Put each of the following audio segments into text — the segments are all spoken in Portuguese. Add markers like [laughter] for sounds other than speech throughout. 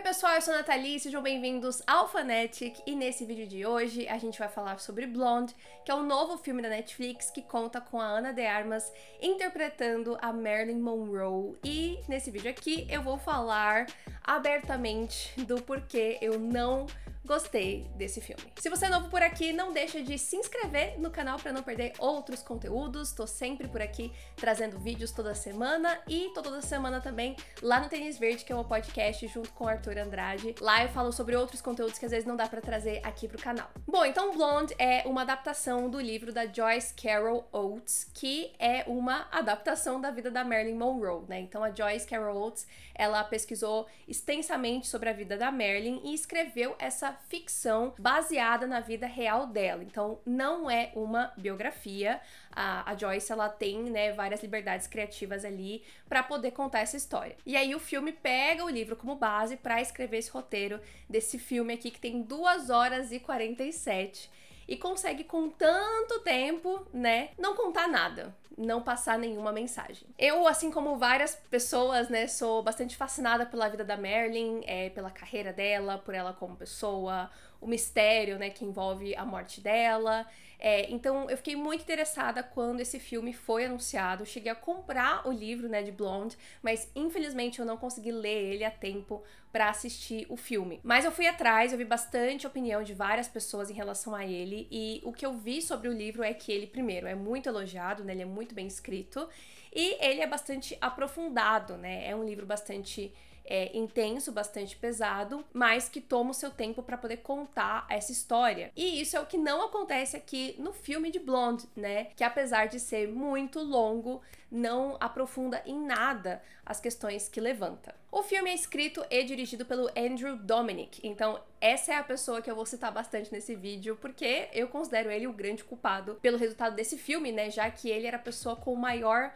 Oi pessoal, eu sou a Nathalie, sejam bem-vindos ao Fanatic e nesse vídeo de hoje a gente vai falar sobre Blonde, que é o um novo filme da Netflix que conta com a Ana de Armas interpretando a Marilyn Monroe e nesse vídeo aqui eu vou falar abertamente do porquê eu não gostei desse filme. Se você é novo por aqui, não deixa de se inscrever no canal para não perder outros conteúdos. Tô sempre por aqui trazendo vídeos toda semana e tô toda semana também lá no Tênis Verde, que é um podcast junto com o Arthur Andrade. Lá eu falo sobre outros conteúdos que às vezes não dá para trazer aqui pro canal. Bom, então Blonde é uma adaptação do livro da Joyce Carol Oates, que é uma adaptação da vida da Marilyn Monroe, né? Então a Joyce Carol Oates, ela pesquisou extensamente sobre a vida da Marilyn e escreveu essa ficção baseada na vida real dela. Então, não é uma biografia. A, a Joyce ela tem né, várias liberdades criativas ali para poder contar essa história. E aí o filme pega o livro como base para escrever esse roteiro desse filme aqui que tem 2 horas e 47 e consegue com tanto tempo, né, não contar nada, não passar nenhuma mensagem. Eu, assim como várias pessoas, né, sou bastante fascinada pela vida da Merlin, é, pela carreira dela, por ela como pessoa, o mistério, né, que envolve a morte dela é, então eu fiquei muito interessada quando esse filme foi anunciado. Cheguei a comprar o livro né, de Blonde, mas infelizmente eu não consegui ler ele a tempo para assistir o filme. Mas eu fui atrás, eu vi bastante opinião de várias pessoas em relação a ele e o que eu vi sobre o livro é que ele primeiro é muito elogiado, né, ele é muito bem escrito e ele é bastante aprofundado, né? É um livro bastante é, intenso, bastante pesado, mas que toma o seu tempo para poder contar essa história. E isso é o que não acontece aqui no filme de Blonde, né? Que apesar de ser muito longo, não aprofunda em nada as questões que levanta. O filme é escrito e dirigido pelo Andrew Dominic, então essa é a pessoa que eu vou citar bastante nesse vídeo, porque eu considero ele o grande culpado pelo resultado desse filme, né? Já que ele era a pessoa com o maior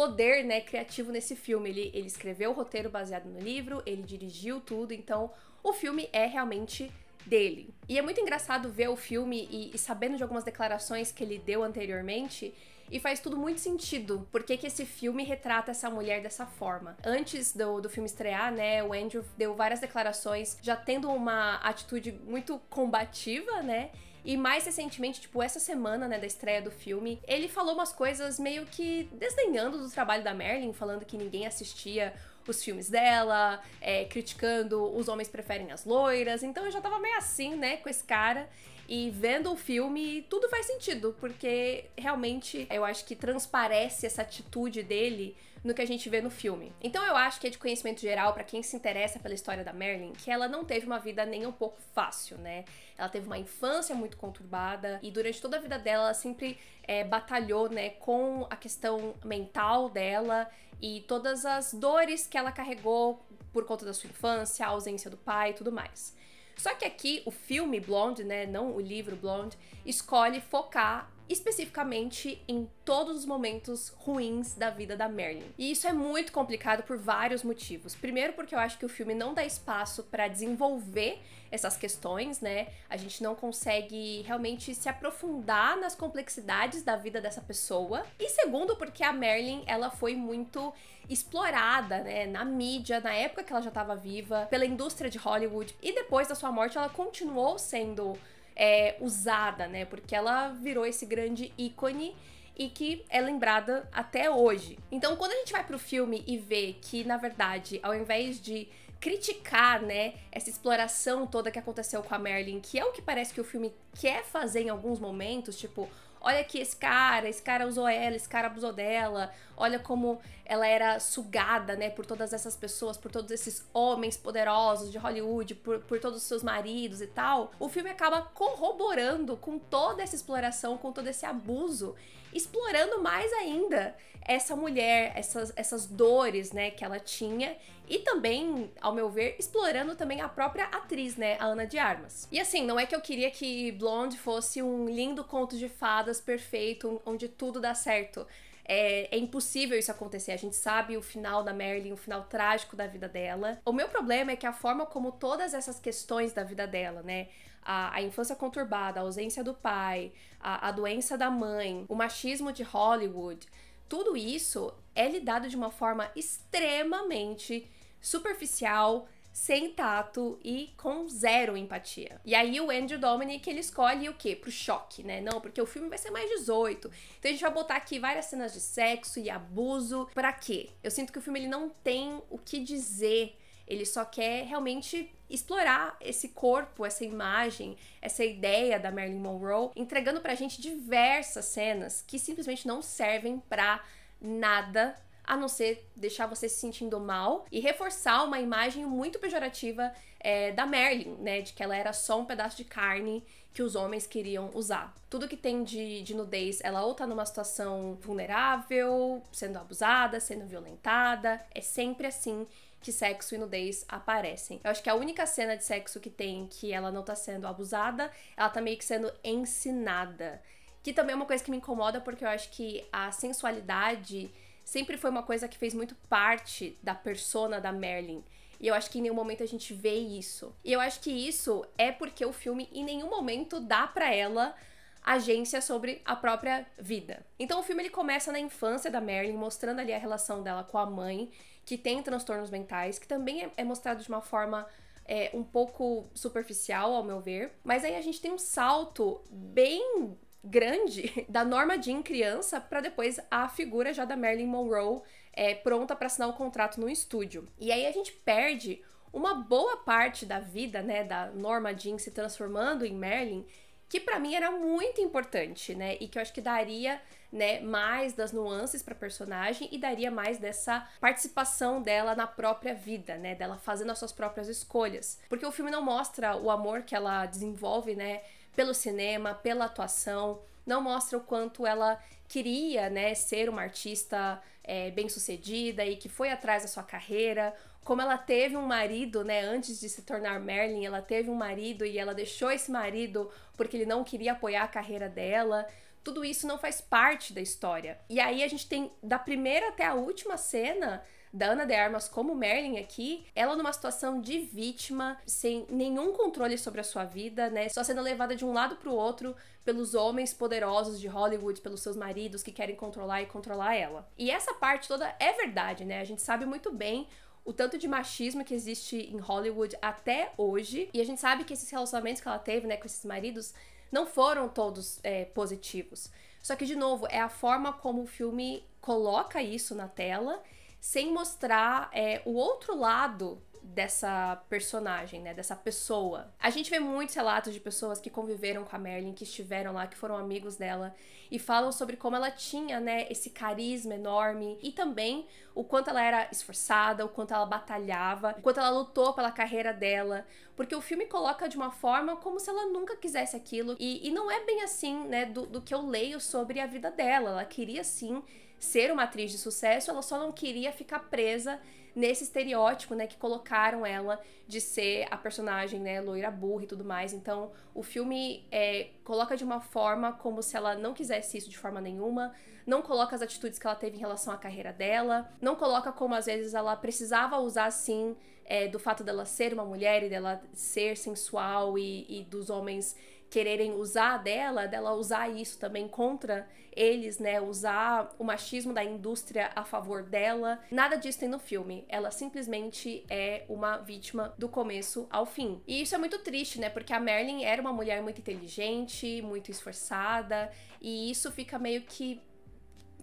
poder né, criativo nesse filme. Ele, ele escreveu o roteiro baseado no livro, ele dirigiu tudo, então o filme é realmente dele. E é muito engraçado ver o filme e, e sabendo de algumas declarações que ele deu anteriormente, e faz tudo muito sentido porque que esse filme retrata essa mulher dessa forma. Antes do, do filme estrear, né, o Andrew deu várias declarações já tendo uma atitude muito combativa, né? E mais recentemente, tipo, essa semana, né, da estreia do filme, ele falou umas coisas meio que desdenhando do trabalho da Merlin, falando que ninguém assistia os filmes dela, é, criticando os homens preferem as loiras. Então eu já tava meio assim, né, com esse cara. E vendo o filme, tudo faz sentido, porque realmente eu acho que transparece essa atitude dele no que a gente vê no filme. Então eu acho que é de conhecimento geral para quem se interessa pela história da Merlin que ela não teve uma vida nem um pouco fácil, né? Ela teve uma infância muito conturbada e durante toda a vida dela ela sempre é, batalhou, né, com a questão mental dela e todas as dores que ela carregou por conta da sua infância, a ausência do pai e tudo mais. Só que aqui o filme Blonde, né, não o livro Blonde, escolhe focar especificamente em todos os momentos ruins da vida da Merlin. E isso é muito complicado por vários motivos. Primeiro, porque eu acho que o filme não dá espaço para desenvolver essas questões, né? A gente não consegue realmente se aprofundar nas complexidades da vida dessa pessoa. E segundo, porque a Merlin, ela foi muito explorada, né, na mídia, na época que ela já estava viva, pela indústria de Hollywood. E depois da sua morte, ela continuou sendo é, usada, né? Porque ela virou esse grande ícone e que é lembrada até hoje. Então, quando a gente vai pro filme e vê que, na verdade, ao invés de criticar, né, essa exploração toda que aconteceu com a Merlin, que é o que parece que o filme quer fazer em alguns momentos, tipo, olha aqui esse cara, esse cara usou ela, esse cara abusou dela, olha como ela era sugada, né, por todas essas pessoas, por todos esses homens poderosos de Hollywood, por, por todos os seus maridos e tal, o filme acaba corroborando com toda essa exploração, com todo esse abuso, explorando mais ainda essa mulher, essas, essas dores, né, que ela tinha, e também, ao meu ver, explorando também a própria atriz, né, a Ana de Armas. E assim, não é que eu queria que Blonde fosse um lindo conto de fadas perfeito, onde tudo dá certo. É, é, impossível isso acontecer. A gente sabe o final da Marilyn, o final trágico da vida dela. O meu problema é que a forma como todas essas questões da vida dela, né? A, a infância conturbada, a ausência do pai, a, a doença da mãe, o machismo de Hollywood, tudo isso é lidado de uma forma extremamente superficial, sem tato e com zero empatia. E aí o Andrew Dominic ele escolhe o quê? Pro choque, né? Não, porque o filme vai ser mais 18. Então a gente vai botar aqui várias cenas de sexo e abuso. Para quê? Eu sinto que o filme ele não tem o que dizer. Ele só quer realmente explorar esse corpo, essa imagem, essa ideia da Marilyn Monroe, entregando pra gente diversas cenas que simplesmente não servem pra nada a não ser deixar você se sentindo mal e reforçar uma imagem muito pejorativa é, da Merlin, né? De que ela era só um pedaço de carne que os homens queriam usar. Tudo que tem de, de nudez, ela ou tá numa situação vulnerável, sendo abusada, sendo violentada, é sempre assim que sexo e nudez aparecem. Eu acho que a única cena de sexo que tem que ela não tá sendo abusada, ela tá meio que sendo ensinada. Que também é uma coisa que me incomoda, porque eu acho que a sensualidade sempre foi uma coisa que fez muito parte da persona da Merlin. E eu acho que em nenhum momento a gente vê isso. E eu acho que isso é porque o filme em nenhum momento dá para ela agência sobre a própria vida. Então o filme ele começa na infância da Merlin, mostrando ali a relação dela com a mãe que tem transtornos mentais, que também é, é mostrado de uma forma é, um pouco superficial, ao meu ver. Mas aí a gente tem um salto bem grande [laughs] da Norma Jean criança para depois a figura já da Marilyn Monroe é, pronta para assinar o um contrato no estúdio. E aí a gente perde uma boa parte da vida, né, da Norma Jean se transformando em Marilyn, que para mim era muito importante, né, e que eu acho que daria né, mais das nuances para personagem e daria mais dessa participação dela na própria vida, né, dela fazendo as suas próprias escolhas. Porque o filme não mostra o amor que ela desenvolve, né, pelo cinema, pela atuação, não mostra o quanto ela queria, né, ser uma artista é, bem-sucedida e que foi atrás da sua carreira, como ela teve um marido, né, antes de se tornar Merlin, ela teve um marido e ela deixou esse marido porque ele não queria apoiar a carreira dela tudo isso não faz parte da história. E aí a gente tem da primeira até a última cena da Ana de Armas como Merlin aqui, ela numa situação de vítima, sem nenhum controle sobre a sua vida, né? Só sendo levada de um lado para o outro pelos homens poderosos de Hollywood, pelos seus maridos que querem controlar e controlar ela. E essa parte toda é verdade, né? A gente sabe muito bem o tanto de machismo que existe em Hollywood até hoje, e a gente sabe que esses relacionamentos que ela teve, né, com esses maridos não foram todos é, positivos. Só que, de novo, é a forma como o filme coloca isso na tela, sem mostrar é, o outro lado dessa personagem, né? Dessa pessoa. A gente vê muitos relatos de pessoas que conviveram com a Merlin, que estiveram lá, que foram amigos dela e falam sobre como ela tinha, né, esse carisma enorme e também o quanto ela era esforçada, o quanto ela batalhava, o quanto ela lutou pela carreira dela, porque o filme coloca de uma forma como se ela nunca quisesse aquilo e, e não é bem assim, né, do, do que eu leio sobre a vida dela. Ela queria sim ser uma atriz de sucesso, ela só não queria ficar presa nesse estereótipo, né, que colocaram ela de ser a personagem, né, loira burra e tudo mais. Então, o filme é, coloca de uma forma como se ela não quisesse isso de forma nenhuma, não coloca as atitudes que ela teve em relação à carreira dela, não coloca como às vezes ela precisava usar sim é, do fato dela ser uma mulher e dela ser sensual e, e dos homens quererem usar dela, dela usar isso também contra eles, né? Usar o machismo da indústria a favor dela. Nada disso tem no filme. Ela simplesmente é uma vítima do começo ao fim. E isso é muito triste, né? Porque a Merlin era uma mulher muito inteligente, muito esforçada, e isso fica meio que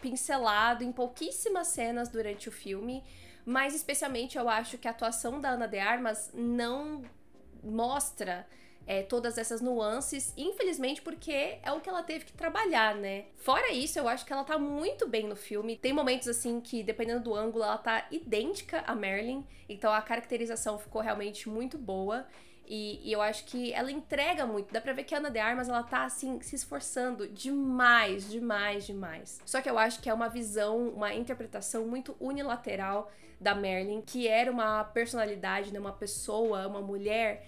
pincelado em pouquíssimas cenas durante o filme, mas especialmente eu acho que a atuação da Ana de Armas não mostra é, todas essas nuances, infelizmente, porque é o que ela teve que trabalhar, né? Fora isso, eu acho que ela tá muito bem no filme. Tem momentos assim que, dependendo do ângulo, ela tá idêntica a Merlin, então a caracterização ficou realmente muito boa. E, e, eu acho que ela entrega muito. Dá pra ver que a Ana de Armas, ela tá, assim, se esforçando demais, demais, demais. Só que eu acho que é uma visão, uma interpretação muito unilateral da Merlin, que era uma personalidade, né? Uma pessoa, uma mulher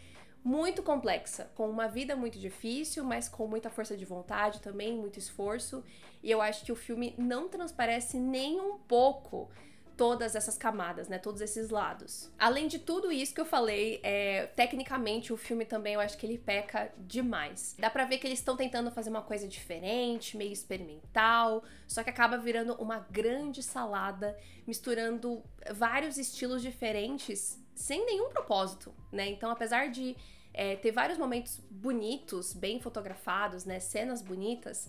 muito complexa, com uma vida muito difícil, mas com muita força de vontade também, muito esforço. E eu acho que o filme não transparece nem um pouco todas essas camadas, né? Todos esses lados. Além de tudo isso que eu falei, é, tecnicamente o filme também eu acho que ele peca demais. Dá pra ver que eles estão tentando fazer uma coisa diferente, meio experimental, só que acaba virando uma grande salada, misturando vários estilos diferentes sem nenhum propósito, né? Então, apesar de é, ter vários momentos bonitos, bem fotografados, né? Cenas bonitas.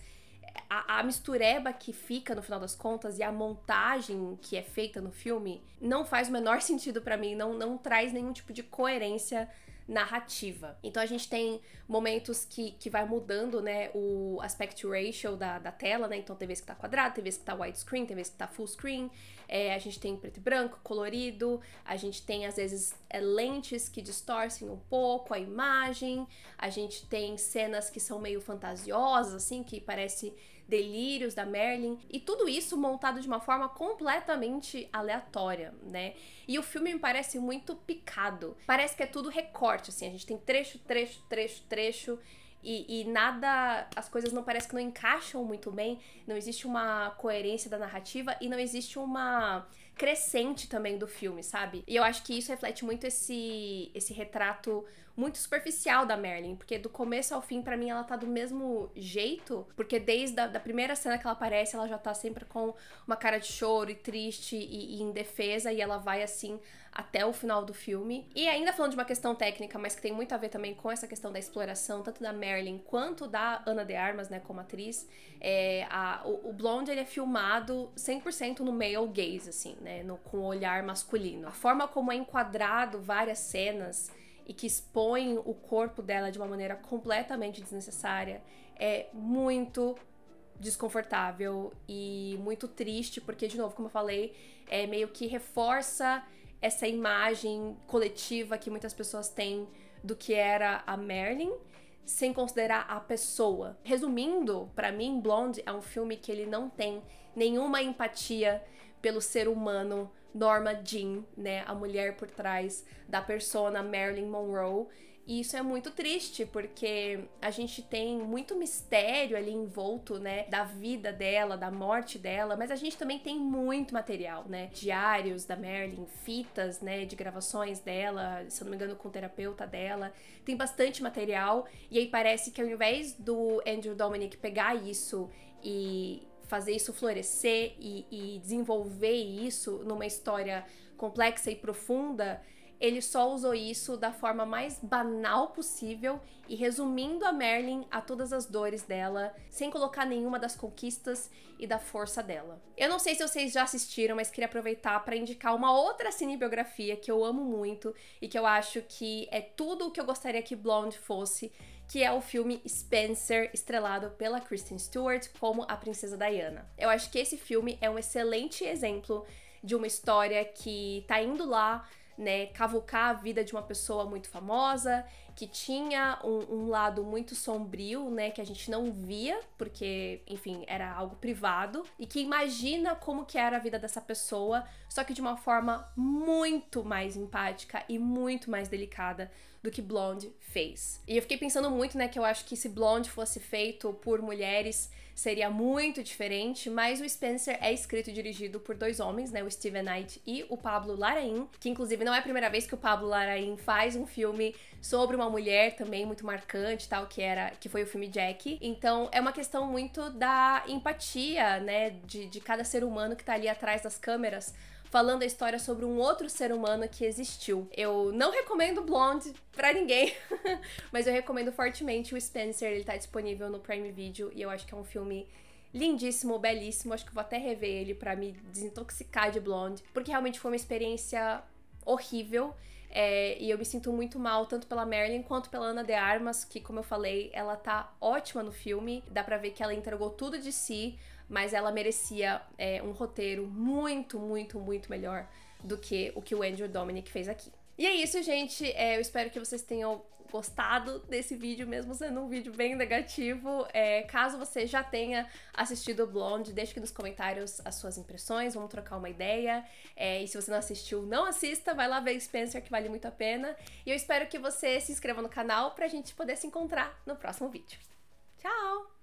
A, a, mistureba que fica no final das contas e a montagem que é feita no filme não faz o menor sentido para mim, não, não traz nenhum tipo de coerência narrativa. Então a gente tem momentos que, que vai mudando, né, o aspect ratio da, da tela, né, então tem vezes que tá quadrado, tem vezes que tá widescreen, tem vezes que tá full screen, é, a gente tem preto e branco, colorido, a gente tem às vezes é, lentes que distorcem um pouco a imagem, a gente tem cenas que são meio fantasiosas, assim, que parece Delírios da Merlin, e tudo isso montado de uma forma completamente aleatória, né? E o filme me parece muito picado. Parece que é tudo recorte, assim, a gente tem trecho, trecho, trecho, trecho. E, e, nada. As coisas não parecem que não encaixam muito bem, não existe uma coerência da narrativa e não existe uma crescente também do filme, sabe? E eu acho que isso reflete muito esse, esse retrato muito superficial da Merlin, porque do começo ao fim, para mim, ela tá do mesmo jeito, porque desde a da primeira cena que ela aparece, ela já tá sempre com uma cara de choro e triste e, e indefesa, e ela vai assim até o final do filme. E ainda falando de uma questão técnica, mas que tem muito a ver também com essa questão da exploração, tanto da Marilyn quanto da Ana de Armas, né, como atriz, é, a, o, o, Blonde ele é filmado 100% no male gaze, assim, né, no, com o olhar masculino. A forma como é enquadrado várias cenas e que expõe o corpo dela de uma maneira completamente desnecessária é muito desconfortável e muito triste, porque, de novo, como eu falei, é meio que reforça essa imagem coletiva que muitas pessoas têm do que era a Merlin, sem considerar a pessoa. Resumindo, para mim, Blonde é um filme que ele não tem nenhuma empatia pelo ser humano Norma Jean, né, a mulher por trás da persona Marilyn Monroe. E isso é muito triste, porque a gente tem muito mistério ali envolto, né? Da vida dela, da morte dela, mas a gente também tem muito material, né? Diários da Marilyn, fitas, né? De gravações dela, se eu não me engano, com o terapeuta dela. Tem bastante material, e aí parece que ao invés do Andrew Dominic pegar isso e fazer isso florescer e, e desenvolver isso numa história complexa e profunda ele só usou isso da forma mais banal possível e resumindo a Merlin a todas as dores dela, sem colocar nenhuma das conquistas e da força dela. Eu não sei se vocês já assistiram, mas queria aproveitar para indicar uma outra cinebiografia que eu amo muito e que eu acho que é tudo o que eu gostaria que Blonde fosse, que é o filme Spencer, estrelado pela Kristen Stewart como a princesa Diana. Eu acho que esse filme é um excelente exemplo de uma história que tá indo lá né, cavucar a vida de uma pessoa muito famosa que tinha um, um, lado muito sombrio, né, que a gente não via, porque, enfim, era algo privado, e que imagina como que era a vida dessa pessoa, só que de uma forma muito mais empática e muito mais delicada do que Blonde fez. E eu fiquei pensando muito, né, que eu acho que se Blonde fosse feito por mulheres, seria muito diferente, mas o Spencer é escrito e dirigido por dois homens, né, o Steven Knight e o Pablo Larraín, que inclusive não é a primeira vez que o Pablo Larraín faz um filme sobre uma mulher também muito marcante, tal, que era que foi o filme Jack. Então, é uma questão muito da empatia, né, de, de cada ser humano que tá ali atrás das câmeras falando a história sobre um outro ser humano que existiu. Eu não recomendo Blonde para ninguém, [laughs] mas eu recomendo fortemente o Spencer, ele tá disponível no Prime Video e eu acho que é um filme lindíssimo, belíssimo, acho que vou até rever ele para me desintoxicar de Blonde, porque realmente foi uma experiência horrível é, e eu me sinto muito mal, tanto pela Marilyn quanto pela Ana de Armas, que, como eu falei, ela tá ótima no filme. Dá pra ver que ela entregou tudo de si, mas ela merecia é, um roteiro muito, muito, muito melhor do que o que o Andrew Dominic fez aqui. E é isso, gente. É, eu espero que vocês tenham gostado desse vídeo, mesmo sendo um vídeo bem negativo. É, caso você já tenha assistido o Blonde, deixe aqui nos comentários as suas impressões, vamos trocar uma ideia. É, e se você não assistiu, não assista, vai lá ver Spencer, que vale muito a pena. E eu espero que você se inscreva no canal pra gente poder se encontrar no próximo vídeo. Tchau!